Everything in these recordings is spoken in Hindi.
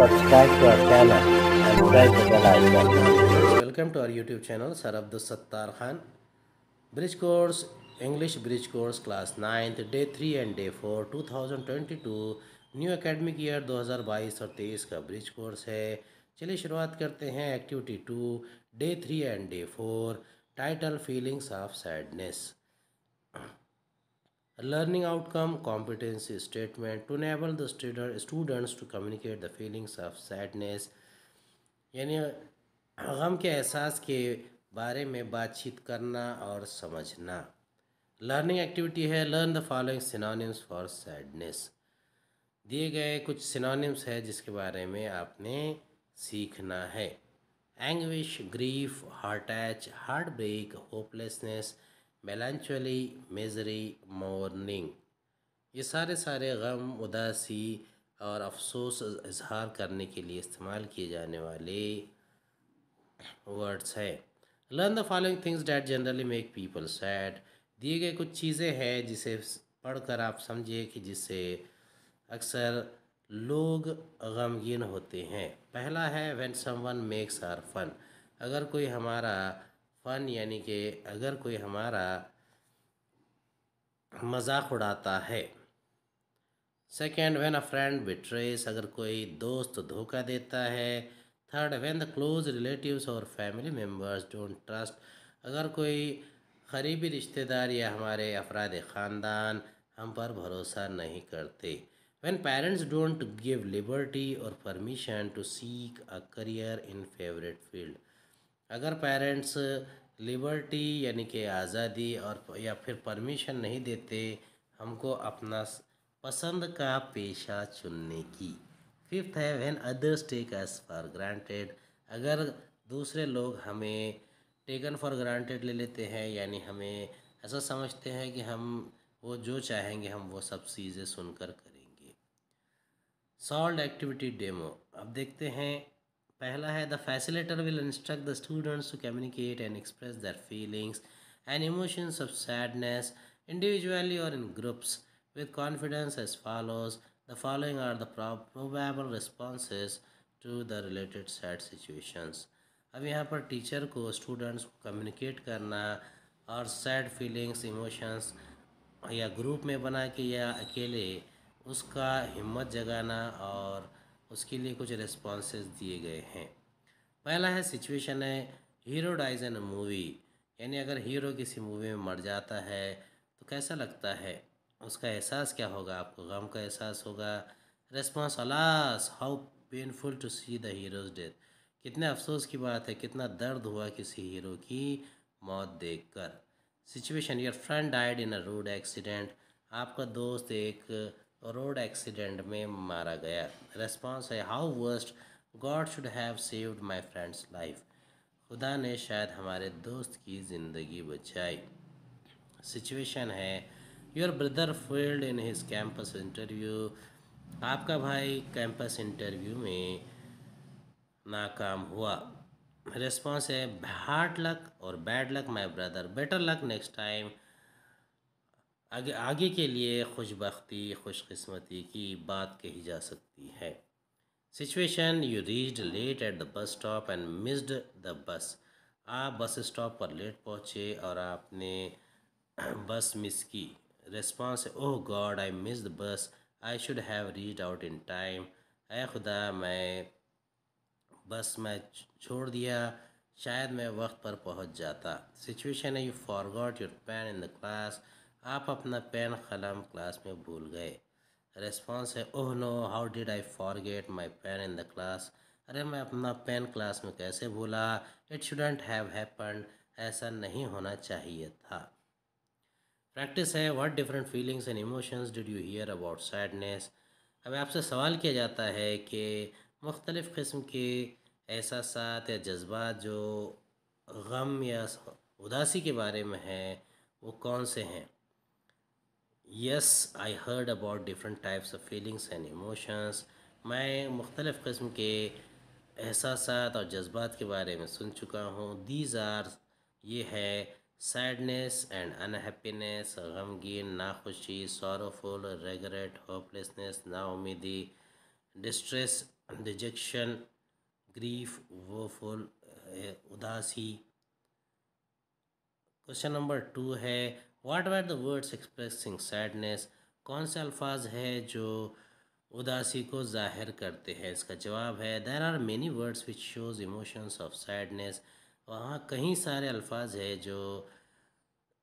subscribe to our channel and press the bell icon. Welcome to our YouTube channel, Sir Abdul Sattar Khan. Bridge course, English Bridge course, class 9th, day 3 and day 4, 2022, new academic year 2022 और 23 का ब्रिज कोर्स है चलिए शुरुआत करते हैं activity two day three and day four title feelings of sadness learning outcome competency statement to enable the student students to communicate the feelings of sadness यानी गम के एहसास के बारे में बातचीत करना और समझना लर्निंग एक्टिविटी है learn the following synonyms for sadness दिए गए कुछ सिनोनिम्स है जिसके बारे में आपने सीखना है anguish grief heart attach heartbreak hopelessness melancholy misery mourning ये सारे सारे गम उदासी और अफसोस इजहार करने के लिए इस्तेमाल किए जाने वाले वर्ड्स हैं learn the following things that generally make people sad दिए गए कुछ चीज़ें हैं जिसे पढ़कर आप समझिए कि जिससे अक्सर लोग गमगीन होते हैं पहला है when someone makes our fun अगर कोई हमारा फ़न यानी कि अगर कोई हमारा मजाक उड़ाता है second when a friend betrays अगर कोई दोस्त धोखा देता है third when the close relatives और फैमिली मेम्बर्स डोंट ट्रस्ट अगर कोई करीबी रिश्तेदार या हमारे अफराद ख़ानदान हम पर भरोसा नहीं करते when parents don't give liberty और permission to seek a career in favourite field अगर पेरेंट्स लिबर्टी यानी कि आज़ादी और या फिर परमिशन नहीं देते हमको अपना पसंद का पेशा चुनने की फिफ्थ है when others take us for granted अगर दूसरे लोग हमें टेकन फॉर ग्रांटेड ले लेते हैं यानी हमें ऐसा समझते हैं कि हम वो जो चाहेंगे हम वो सब चीज़ें सुनकर करेंगे सॉल्ड एक्टिविटी डेमो अब देखते हैं पहला है the facilitator will instruct the students to communicate and express their feelings and emotions of sadness individually और in groups with confidence as follows the following are the probable response to the related sad situations अब यहाँ पर टीचर को स्टूडेंट्स को कम्युनिकेट करना और सैड फीलिंग्स इमोशंस या ग्रुप में बना के या अकेले उसका हिम्मत जगाना और उसके लिए कुछ रिस्पॉन्स दिए गए हैं पहला है सिचुएशन है हीरो डाइज एन मूवी यानी अगर हीरो किसी मूवी में मर जाता है तो कैसा लगता है उसका एहसास क्या होगा आपको गम का एहसास होगा response alas how painful to see the hero's death कितने अफसोस की बात है कितना दर्द हुआ किसी हीरो की मौत देखकर situation your friend died in a road accident आपका दोस्त एक रोड एक्सीडेंट में मारा गया रेस्पॉन्स है how worst God should have saved my friend's life खुदा ने शायद हमारे दोस्त की ज़िंदगी बचाई सिचुएशन है your brother failed in his campus interview आपका भाई कैंपस इंटरव्यू में नाकाम हुआ रिस्पॉन्स है हार्ड लक और bad luck my brother better luck next time आगे आगे के लिए खुशबी खुशकस्मती की बात कही जा सकती है situation you reached late at the bus stop and missed the bus आप बस स्टॉप पर लेट पहुँचे और आपने बस मिस की response oh God I miss the bus I should have reach out in time है खुदा मैं बस मैं छोड़ दिया शायद मैं वक्त पर पहुँच जाता सिचुएशन है you forgot your pen in the class आप अपना पेन कलम क्लास में भूल गए रेस्पॉन्स है oh no how did I forget my pen in the class अरे मैं अपना पेन क्लास में कैसे भूला इट शुडेंट हैव हैपन ऐसा नहीं होना चाहिए था प्रैक्टिस है what different feelings and emotions did you hear about sadness अब आपसे सवाल किया जाता है कि मुख्तलिफ़ किस्म के एहसास या जज्बात जो गम या उदासी के बारे में हैं वो कौन से हैं yes I heard about different types of feelings and emotions मैं मुख्तलिफ़ कस्म के एहसास और जज्बात के बारे में सुन चुका हूँ दीज आर ये है सैडनेस एंड अनहैप्पीनेस गमगीन नाखुशी सॉरोफुल रेगरेट होपलेसनेस नाउमीदी डिस्ट्रेस डिजेक्शन ग्रीफ वोफुल उदासी क्वेश्चन नंबर टू है what are the words expressing sadness कौन से अल्फाज है जो उदासी को जाहिर करते हैं इसका जवाब है there are many words which shows emotions of sadness वहाँ कई सारे अल्फाज है जो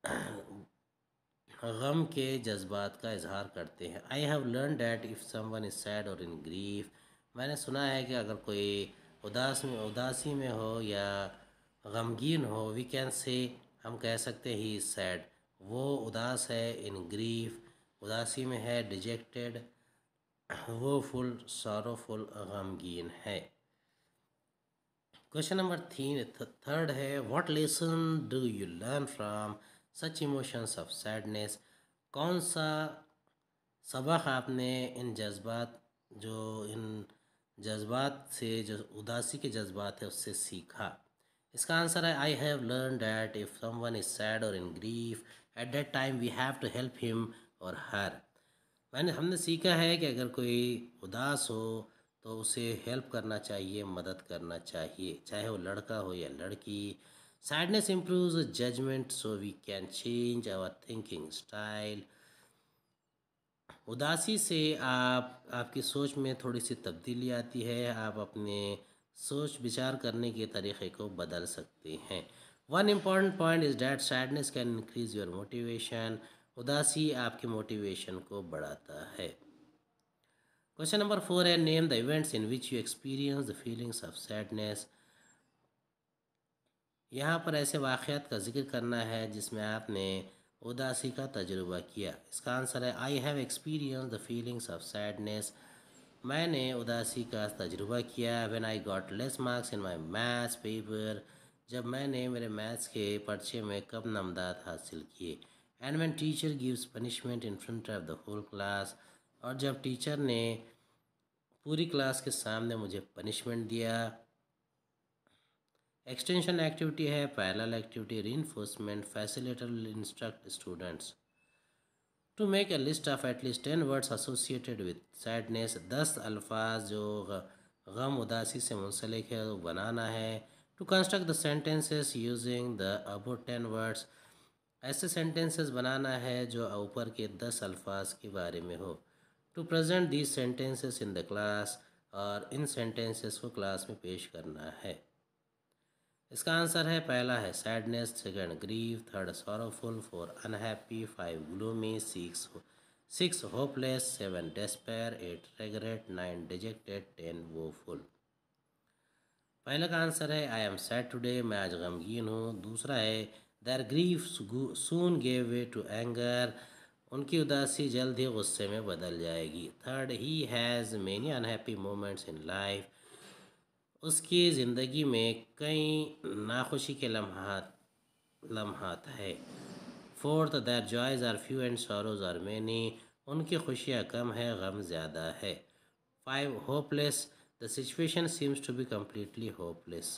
गम के जज्बात का इजहार करते हैं I have learn that if someone is sad और इन ग्रीफ मैंने सुना है कि अगर कोई उदास में उदासी में हो या गमगीन हो वी कैन से हम कह सकते हैं ही इज़ सैड वो उदास है इन ग्रीफ उदासी में है डिजेक्टेड वो फुल सॉरोफुल गमगीन है क्वेश्चन नंबर थी थर्ड है what lesson do you learn from such emotions of sadness कौन सा सबक आपने इन जज्बात जो इन जज्बात से जो उदासी के जज्बात है उससे सीखा इसका आंसर है I have learn that if someone is sad और in grief at that time we have to help him और हर मैंने हमने सीखा है कि अगर कोई उदास हो तो उसे हेल्प करना चाहिए मदद करना चाहिए चाहे वो लड़का हो या लड़की sadness improve judgement so we can change our thinking style उदासी से आप आपकी सोच में थोड़ी सी तब्दीली आती है आप अपने सोच विचार करने के तरीक़े को बदल सकते हैं one important point is that sadness can increase your motivation उदासी आपकी मोटिवेशन को बढ़ाता है क्वेश्चन नंबर फोर है name the events in which you experience the feelings of sadness यहाँ पर ऐसे वाक़ात का जिक्र करना है जिसमें आपने उदासी का तजुर्बा किया इसका आंसर है I have experience the feelings of sadness मैंने उदासी का तजुर्बा किया when I got less marks in my maths paper जब मैंने मेरे मैथ्स के पर्चे में कब नामदाद हासिल किए and man teacher gives punishment in front of the whole class और जब टीचर ने पूरी क्लास के सामने मुझे पनिशमेंट दिया एक्सटेंशन एक्टिविटी है parallel activity enforcement facilitator instruct students to make a list of at least ten words associated with sadness दस अल्फाज जो गम उदासी से मुंसलिक है वो बनाना है to construct the sentences using the above 10 words ऐसे sentences बनाना है जो ऊपर के दस अल्फाज के बारे में हो to present these sentences in the class और इन sentences को क्लास में पेश करना है इसका आंसर है पहला है sadness second grieve third sorrowful four unhappy five gloomy six six hopeless seven despair eight regret nine dejected ten woeful पहला का आंसर है आई एम सैड टुडे मैं आज गमगीन हूँ दूसरा है their grief soon gave way to anger उनकी उदासी जल्द ही गुस्से में बदल जाएगी third he has many unhappy moments in life उसकी ज़िंदगी में कई नाखुशी के लम्हात लम्हात है fourth their joys are few and sorrows are many उनकी खुशियाँ कम है गम ज़्यादा है five hopeless the situation seems to be completely hopeless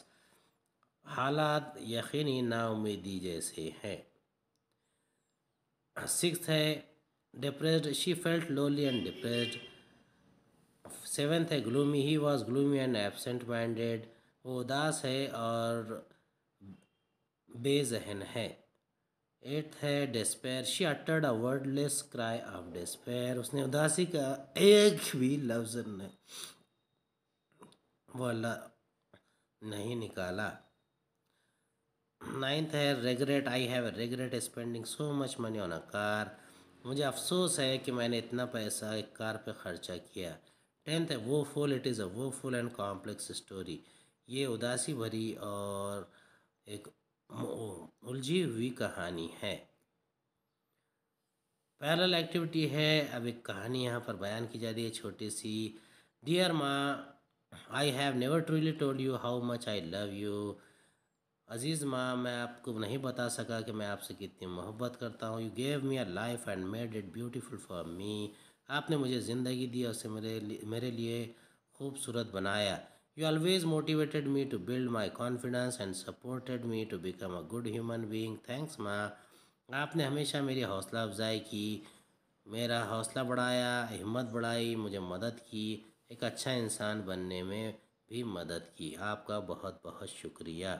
हालात यकीनी नाउमीदी जैसे हैं सिक्स है डिप्रेस्ड शी फेल्ट लोली एंड डिप्रेस्ड सेवेंथ है gloomy he was gloomy and absent minded वो उदास है और बेजहन है एट्थ है despair she uttered a wordless cry of despair उसने उदासी का एक भी लफ्ज़ नहीं वाला नहीं निकाला नाइन्थ है regret I have regret spending so much money on a car मुझे अफसोस है कि मैंने इतना पैसा एक कार पे खर्चा किया टेंथ है वो फुल इट इज़ अ वो फुल एंड कॉम्प्लेक्स स्टोरी ये उदासी भरी और एक उलझी हुई कहानी है पैरल एक्टिविटी है अब एक कहानी यहाँ पर बयान की जा रही है छोटी सी डियर माँ I have never truly told you how much I love you अजीज़ माँ मैं आपको नहीं बता सका कि मैं आपसे कितनी मोहब्बत करता हूँ you gave me our life and made it beautiful for me आपने मुझे ज़िंदगी दी और उसे मेरे मेरे लिए खूबसूरत बनाया you always motivated me to build my confidence and supported me to become a good human being thanks माँ आपने हमेशा मेरी हौसला अफजाई की मेरा हौसला बढ़ाया हिम्मत बढ़ाई मुझे मदद की एक अच्छा इंसान बनने में भी मदद की आपका बहुत बहुत शुक्रिया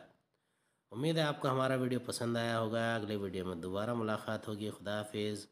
उम्मीद है आपको हमारा वीडियो पसंद आया होगा अगले वीडियो में दोबारा मुलाकात होगी खुदा हाफिज़